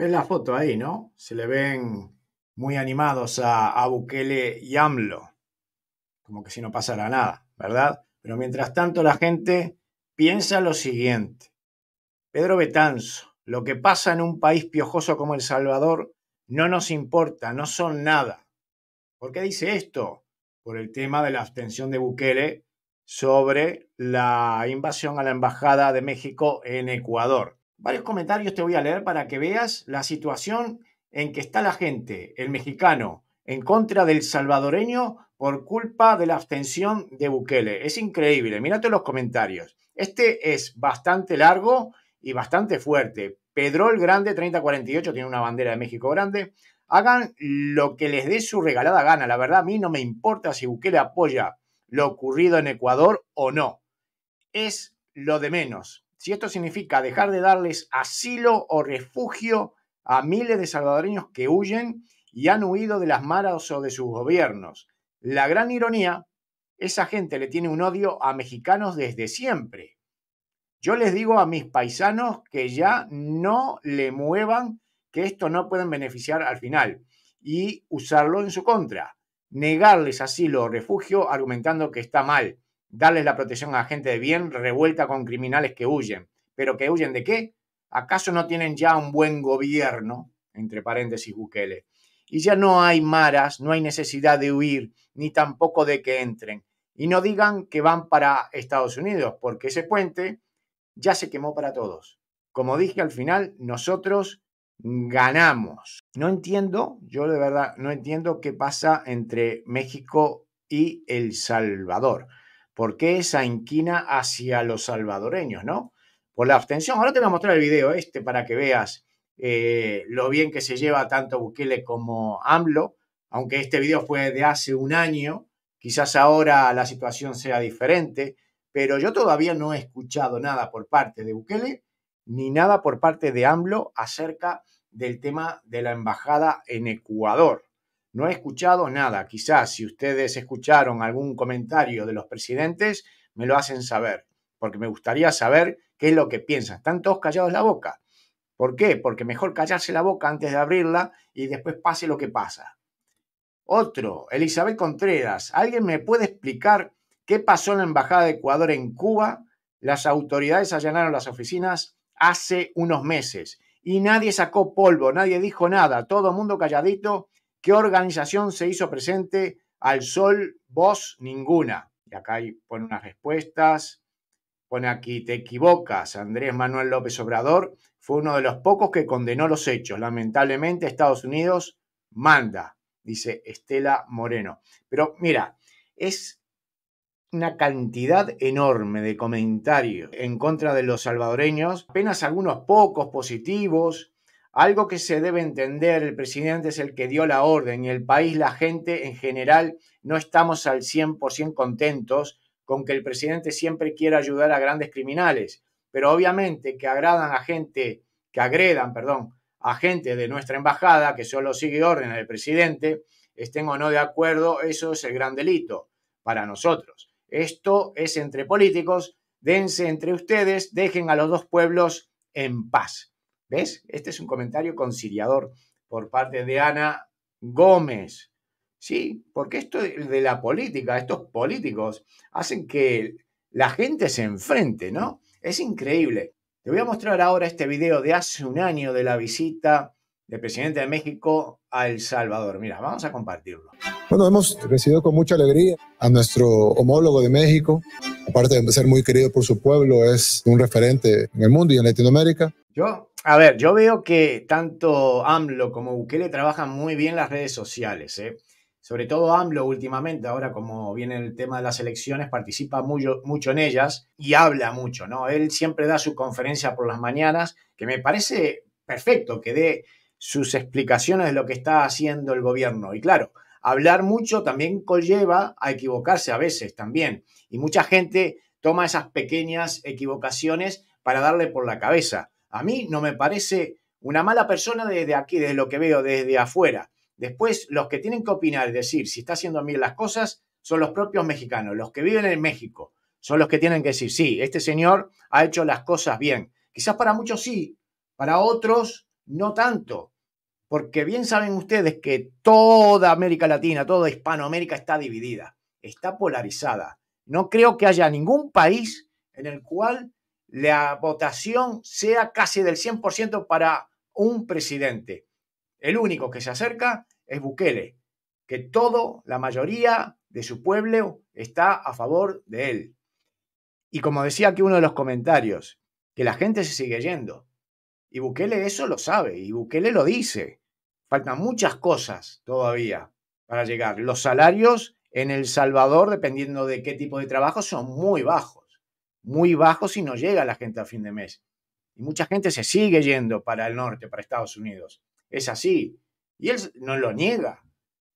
¿Ven la foto ahí, ¿no? Se le ven muy animados a, a Bukele y AMLO. Como que si no pasara nada, ¿verdad? Pero mientras tanto la gente piensa lo siguiente. Pedro Betanzo, lo que pasa en un país piojoso como El Salvador no nos importa, no son nada. ¿Por qué dice esto? Por el tema de la abstención de Bukele sobre la invasión a la Embajada de México en Ecuador varios comentarios te voy a leer para que veas la situación en que está la gente, el mexicano, en contra del salvadoreño por culpa de la abstención de Bukele. Es increíble, mírate los comentarios. Este es bastante largo y bastante fuerte. Pedro el Grande, 3048, tiene una bandera de México grande. Hagan lo que les dé su regalada gana. La verdad, a mí no me importa si Bukele apoya lo ocurrido en Ecuador o no. Es lo de menos si esto significa dejar de darles asilo o refugio a miles de salvadoreños que huyen y han huido de las maras o de sus gobiernos. La gran ironía, esa gente le tiene un odio a mexicanos desde siempre. Yo les digo a mis paisanos que ya no le muevan, que esto no pueden beneficiar al final y usarlo en su contra. Negarles asilo o refugio argumentando que está mal darles la protección a gente de bien, revuelta con criminales que huyen. ¿Pero que huyen de qué? ¿Acaso no tienen ya un buen gobierno? Entre paréntesis, Bukele. Y ya no hay maras, no hay necesidad de huir, ni tampoco de que entren. Y no digan que van para Estados Unidos, porque ese puente ya se quemó para todos. Como dije al final, nosotros ganamos. No entiendo, yo de verdad no entiendo qué pasa entre México y El Salvador. ¿Por qué esa inquina hacia los salvadoreños, no? Por la abstención. Ahora te voy a mostrar el video este para que veas eh, lo bien que se lleva tanto Bukele como AMLO, aunque este video fue de hace un año, quizás ahora la situación sea diferente, pero yo todavía no he escuchado nada por parte de Bukele ni nada por parte de AMLO acerca del tema de la embajada en Ecuador. No he escuchado nada. Quizás si ustedes escucharon algún comentario de los presidentes, me lo hacen saber, porque me gustaría saber qué es lo que piensan. Están todos callados la boca. ¿Por qué? Porque mejor callarse la boca antes de abrirla y después pase lo que pasa. Otro, Elizabeth Contreras. ¿Alguien me puede explicar qué pasó en la Embajada de Ecuador en Cuba? Las autoridades allanaron las oficinas hace unos meses y nadie sacó polvo, nadie dijo nada, todo el mundo calladito ¿Qué organización se hizo presente al sol? Vos ninguna. Y acá hay, pone unas respuestas. Pone aquí, te equivocas. Andrés Manuel López Obrador fue uno de los pocos que condenó los hechos. Lamentablemente Estados Unidos manda, dice Estela Moreno. Pero mira, es una cantidad enorme de comentarios en contra de los salvadoreños, apenas algunos pocos positivos, algo que se debe entender, el presidente es el que dio la orden y el país, la gente en general, no estamos al 100% contentos con que el presidente siempre quiera ayudar a grandes criminales, pero obviamente que agradan a gente, que agredan, perdón, a gente de nuestra embajada que solo sigue orden del presidente, estén o no de acuerdo, eso es el gran delito para nosotros. Esto es entre políticos, dense entre ustedes, dejen a los dos pueblos en paz. ¿Ves? Este es un comentario conciliador por parte de Ana Gómez. Sí, porque esto de la política, estos políticos hacen que la gente se enfrente, ¿no? Es increíble. Te voy a mostrar ahora este video de hace un año de la visita del presidente de México a El Salvador. Mira, vamos a compartirlo. Bueno, hemos recibido con mucha alegría a nuestro homólogo de México. Aparte de ser muy querido por su pueblo, es un referente en el mundo y en Latinoamérica. Yo a ver, yo veo que tanto AMLO como Bukele trabajan muy bien las redes sociales, ¿eh? sobre todo AMLO últimamente, ahora como viene el tema de las elecciones, participa mucho en ellas y habla mucho, ¿no? Él siempre da su conferencia por las mañanas, que me parece perfecto que dé sus explicaciones de lo que está haciendo el gobierno. Y claro, hablar mucho también conlleva a equivocarse a veces también. Y mucha gente toma esas pequeñas equivocaciones para darle por la cabeza. A mí no me parece una mala persona desde aquí, desde lo que veo desde afuera. Después, los que tienen que opinar y decir si está haciendo bien las cosas son los propios mexicanos, los que viven en México. Son los que tienen que decir, sí, este señor ha hecho las cosas bien. Quizás para muchos sí, para otros no tanto. Porque bien saben ustedes que toda América Latina, toda Hispanoamérica está dividida, está polarizada. No creo que haya ningún país en el cual la votación sea casi del 100% para un presidente. El único que se acerca es Bukele, que todo, la mayoría de su pueblo está a favor de él. Y como decía aquí uno de los comentarios, que la gente se sigue yendo. Y Bukele eso lo sabe, y Bukele lo dice. Faltan muchas cosas todavía para llegar. Los salarios en El Salvador, dependiendo de qué tipo de trabajo, son muy bajos muy bajo si no llega la gente a fin de mes. Y mucha gente se sigue yendo para el norte, para Estados Unidos. Es así. Y él no lo niega,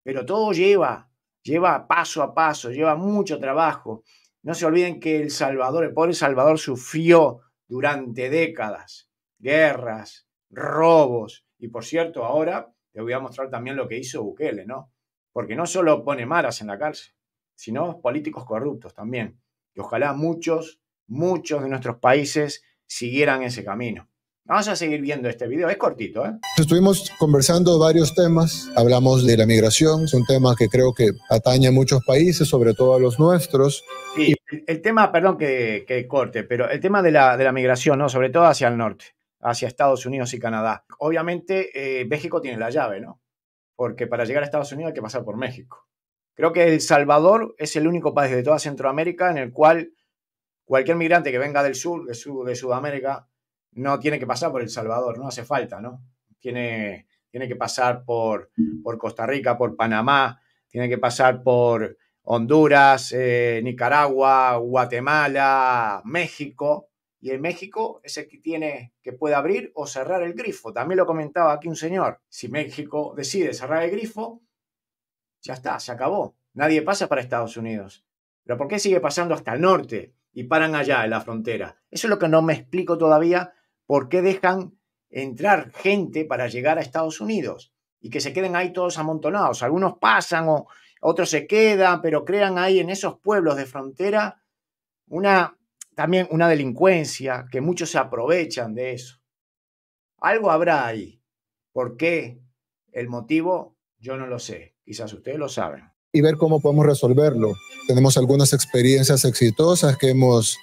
pero todo lleva, lleva paso a paso, lleva mucho trabajo. No se olviden que El Salvador, el pobre Salvador sufrió durante décadas guerras, robos. Y por cierto, ahora te voy a mostrar también lo que hizo Bukele, ¿no? Porque no solo pone maras en la cárcel, sino políticos corruptos también. Y ojalá muchos muchos de nuestros países siguieran ese camino. Vamos a seguir viendo este video, es cortito. ¿eh? Estuvimos conversando varios temas, hablamos de la migración, es un tema que creo que atañe a muchos países, sobre todo a los nuestros. Sí, el, tema, perdón que, corte, pero el tema de la, de la migración, ¿no? sobre todo hacia el norte, hacia Estados Unidos y Canadá. Obviamente eh, México tiene la llave, ¿no? Porque para llegar a Estados Unidos hay que pasar por México. Creo que El Salvador es el único país de toda Centroamérica en el cual cualquier migrante que venga del sur, de, de Sudamérica, no tiene que pasar por El Salvador, no hace falta, ¿no? Tiene, tiene que pasar por, por Costa Rica, por Panamá, tiene que pasar por Honduras, eh, Nicaragua, Guatemala, México. Y en México es el que tiene que puede abrir o cerrar el grifo. También lo comentaba aquí un señor. Si México decide cerrar el grifo, ya está, se acabó. Nadie pasa para Estados Unidos. Pero ¿por qué sigue pasando hasta el norte? y paran allá en la frontera. Eso es lo que no me explico todavía, por qué dejan entrar gente para llegar a Estados Unidos y que se queden ahí todos amontonados. Algunos pasan o otros se quedan, pero crean ahí en esos pueblos de frontera una también una delincuencia que muchos se aprovechan de eso. Algo habrá ahí. ¿Por qué? El motivo yo no lo sé. Quizás ustedes lo saben y ver cómo podemos resolverlo. Tenemos algunas experiencias exitosas que hemos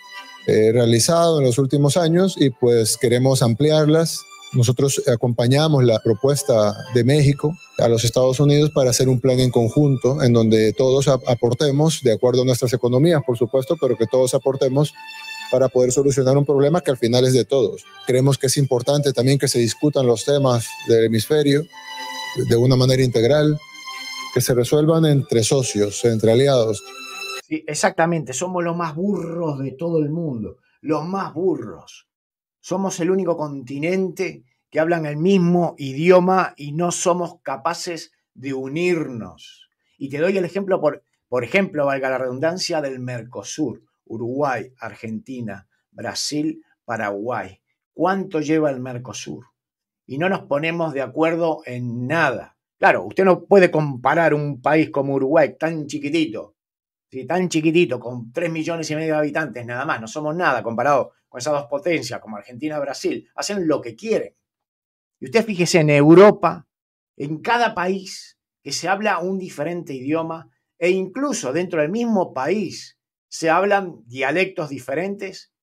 eh, realizado en los últimos años y pues queremos ampliarlas. Nosotros acompañamos la propuesta de México a los Estados Unidos para hacer un plan en conjunto en donde todos aportemos, de acuerdo a nuestras economías, por supuesto, pero que todos aportemos para poder solucionar un problema que al final es de todos. Creemos que es importante también que se discutan los temas del hemisferio de una manera integral, que se resuelvan entre socios, entre aliados. Sí, exactamente, somos los más burros de todo el mundo, los más burros. Somos el único continente que hablan el mismo idioma y no somos capaces de unirnos. Y te doy el ejemplo, por, por ejemplo, valga la redundancia, del Mercosur, Uruguay, Argentina, Brasil, Paraguay. ¿Cuánto lleva el Mercosur? Y no nos ponemos de acuerdo en nada. Claro, usted no puede comparar un país como Uruguay, tan chiquitito, tan chiquitito, con 3 millones y medio de habitantes nada más, no somos nada comparado con esas dos potencias como Argentina y Brasil, hacen lo que quieren. Y usted fíjese en Europa, en cada país que se habla un diferente idioma e incluso dentro del mismo país se hablan dialectos diferentes,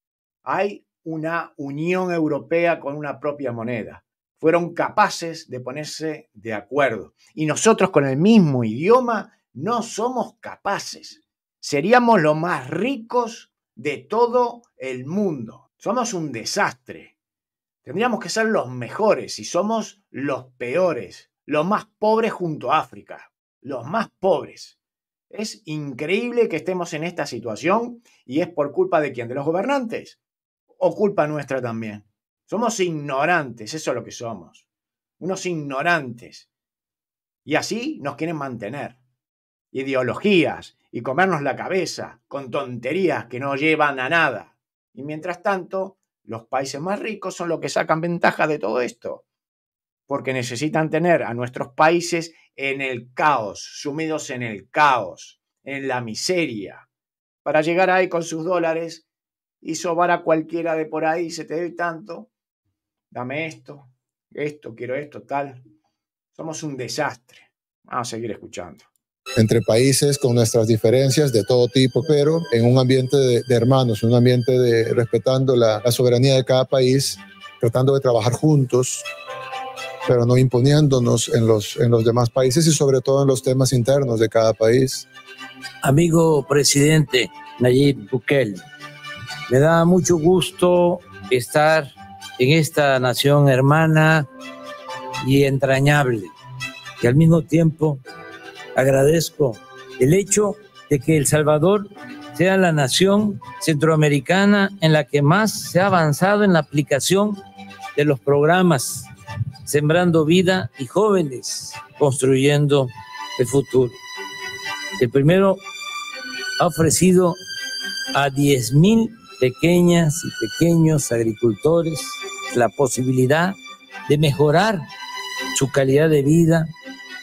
hay una Unión Europea con una propia moneda fueron capaces de ponerse de acuerdo. Y nosotros con el mismo idioma no somos capaces. Seríamos los más ricos de todo el mundo. Somos un desastre. Tendríamos que ser los mejores y somos los peores, los más pobres junto a África, los más pobres. Es increíble que estemos en esta situación y es por culpa de quién, de los gobernantes o culpa nuestra también. Somos ignorantes, eso es lo que somos. Unos ignorantes. Y así nos quieren mantener. Ideologías y comernos la cabeza con tonterías que no llevan a nada. Y mientras tanto, los países más ricos son los que sacan ventaja de todo esto, porque necesitan tener a nuestros países en el caos, sumidos en el caos, en la miseria, para llegar ahí con sus dólares y sobar a cualquiera de por ahí, se te dé tanto, dame esto, esto, quiero esto, tal. Somos un desastre. Vamos a seguir escuchando. Entre países con nuestras diferencias de todo tipo, pero en un ambiente de, hermanos, en un ambiente de respetando la, soberanía de cada país, tratando de trabajar juntos, pero no imponiéndonos en los, en los demás países y sobre todo en los temas internos de cada país. Amigo presidente Nayib Bukele, me da mucho gusto estar en esta nación hermana y entrañable. Y al mismo tiempo agradezco el hecho de que El Salvador sea la nación centroamericana en la que más se ha avanzado en la aplicación de los programas Sembrando Vida y Jóvenes Construyendo el Futuro. El primero ha ofrecido a 10.000 mil pequeñas y pequeños agricultores la posibilidad de mejorar su calidad de vida,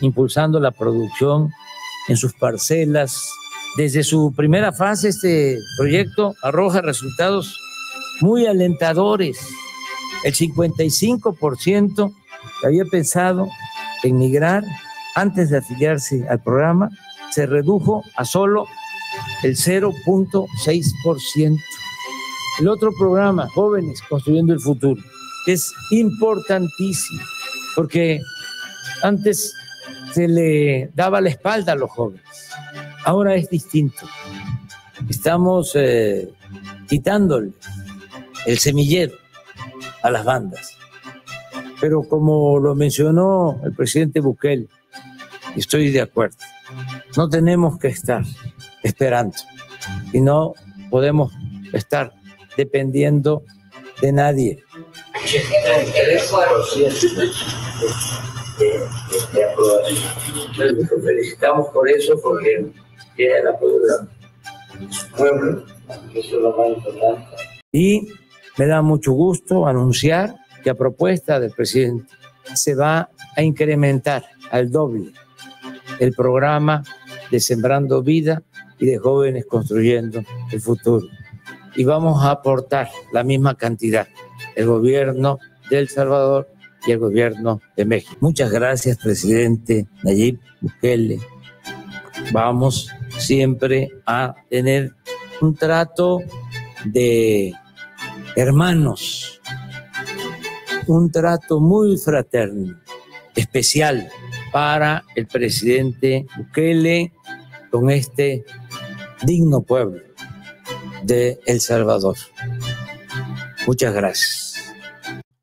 impulsando la producción en sus parcelas. Desde su primera fase, este proyecto arroja resultados muy alentadores. El 55% que había pensado en migrar antes de afiliarse al programa se redujo a solo el 0.6%. El otro programa, Jóvenes Construyendo el Futuro, es importantísimo, porque antes se le daba la espalda a los jóvenes, ahora es distinto. Estamos eh, quitándole el semillero a las bandas. Pero como lo mencionó el presidente Bukele, estoy de acuerdo, no tenemos que estar esperando y no podemos estar dependiendo de nadie. por eso, porque tiene el Y me da mucho gusto anunciar que a propuesta del presidente se va a incrementar al doble el programa de Sembrando Vida y de Jóvenes Construyendo el Futuro y vamos a aportar la misma cantidad, el gobierno de El Salvador y el gobierno de México. Muchas gracias, presidente Nayib Bukele. Vamos siempre a tener un trato de hermanos, un trato muy fraterno, especial para el presidente Bukele con este digno pueblo de El Salvador. Muchas gracias.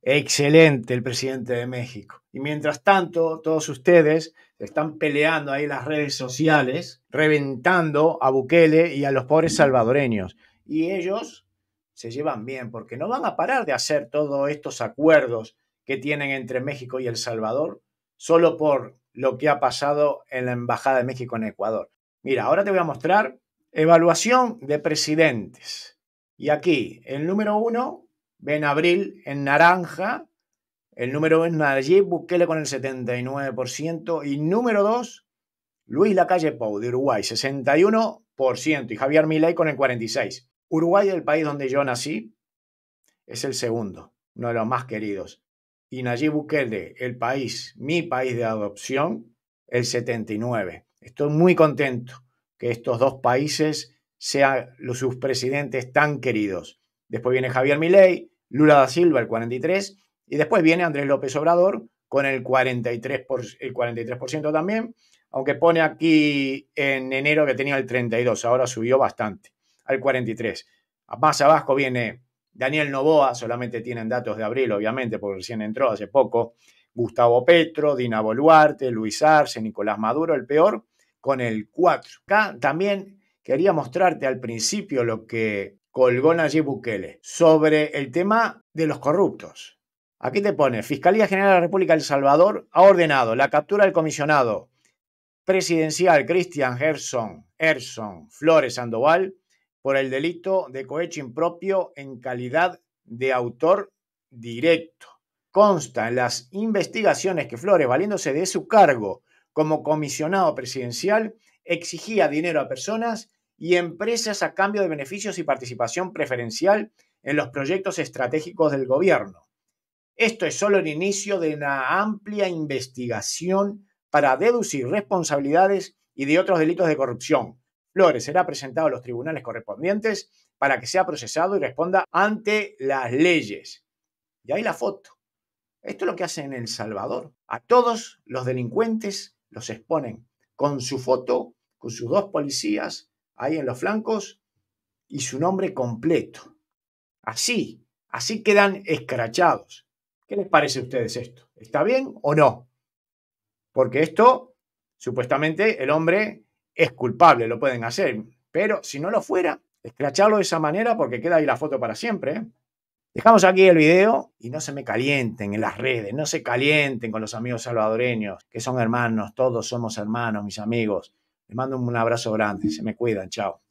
Excelente el presidente de México. Y mientras tanto, todos ustedes están peleando ahí en las redes sociales, reventando a Bukele y a los pobres salvadoreños. Y ellos se llevan bien, porque no van a parar de hacer todos estos acuerdos que tienen entre México y El Salvador solo por lo que ha pasado en la Embajada de México en Ecuador. Mira, ahora te voy a mostrar Evaluación de presidentes. Y aquí, el número uno, Ben Abril en naranja. El número es Nayib Bukele con el 79%. Y número dos, Luis Lacalle Pou de Uruguay, 61%. Y Javier Milei con el 46%. Uruguay, el país donde yo nací, es el segundo, uno de los más queridos. Y Nayib Bukele, el país, mi país de adopción, el 79%. Estoy muy contento que estos dos países sean los, sus presidentes tan queridos. Después viene Javier Milei, Lula da Silva, el 43, y después viene Andrés López Obrador con el 43%, por, el 43% también, aunque pone aquí en enero que tenía el 32, ahora subió bastante, al 43. Más abajo viene Daniel Novoa, solamente tienen datos de abril, obviamente, porque recién entró hace poco. Gustavo Petro, Dina Boluarte, Luis Arce, Nicolás Maduro, el peor, con el 4. k también quería mostrarte al principio lo que colgó Nayib Bukele sobre el tema de los corruptos. Aquí te pone, Fiscalía General de la República de El Salvador ha ordenado la captura del comisionado presidencial Christian Gerson, Flores Sandoval por el delito de cohecho impropio en calidad de autor directo. Consta en las investigaciones que Flores, valiéndose de su cargo como comisionado presidencial, exigía dinero a personas y empresas a cambio de beneficios y participación preferencial en los proyectos estratégicos del gobierno. Esto es solo el inicio de una amplia investigación para deducir responsabilidades y de otros delitos de corrupción. Flores será presentado a los tribunales correspondientes para que sea procesado y responda ante las leyes. Y ahí la foto. Esto es lo que hacen en El Salvador. A todos los delincuentes los exponen con su foto, con sus dos policías ahí en los flancos y su nombre completo. Así, así quedan escrachados. ¿Qué les parece a ustedes esto? ¿Está bien o no? Porque esto, supuestamente, el hombre es culpable, lo pueden hacer. Pero si no lo fuera, escracharlo de esa manera porque queda ahí la foto para siempre. ¿eh? Dejamos aquí el video y no se me calienten en las redes, no se calienten con los amigos salvadoreños, que son hermanos, todos somos hermanos, mis amigos. Les mando un abrazo grande, se me cuidan, chao.